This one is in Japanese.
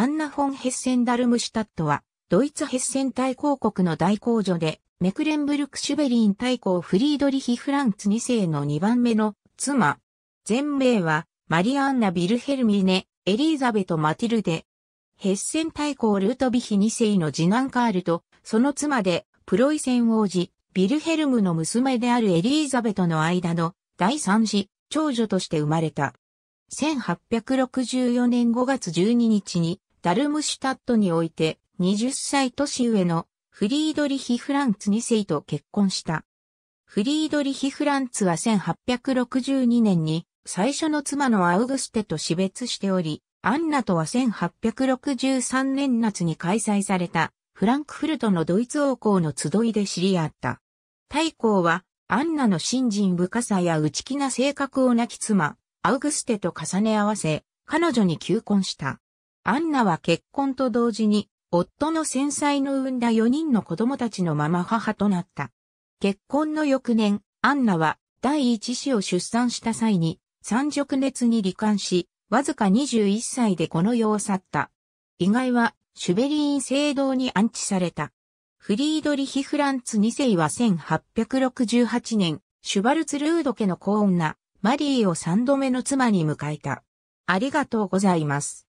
アンナ・フォン・ヘッセンダルムシュタットは、ドイツヘッセン大公国の大公女で、メクレンブルク・シュベリン大公フリードリヒ・フランツ2世の2番目の妻。全名は、マリアンナ・ビルヘルミネ、エリーザベト・マティルデ。ヘッセン大公ルートビヒ2世の次男カールと、その妻で、プロイセン王子、ビルヘルムの娘であるエリーザベトの間の第三子、長女として生まれた。1864年5月12日にダルムシュタットにおいて20歳年上のフリードリヒ・フランツ2世と結婚した。フリードリヒ・フランツは1862年に最初の妻のアウグステと死別しており、アンナとは1863年夏に開催されたフランクフルトのドイツ王侯の集いで知り合った。大公はアンナの信心深さや内気な性格を亡き妻、アウグステと重ね合わせ、彼女に求婚した。アンナは結婚と同時に、夫の戦災の産んだ4人の子供たちのまま母となった。結婚の翌年、アンナは第一子を出産した際に、三直熱に罹患し、わずか21歳でこの世を去った。意外は、シュベリーン聖堂に安置された。フリードリヒ・フランツ2世は1868年、シュバルツルード家の子女、マリーを三度目の妻に迎えた。ありがとうございます。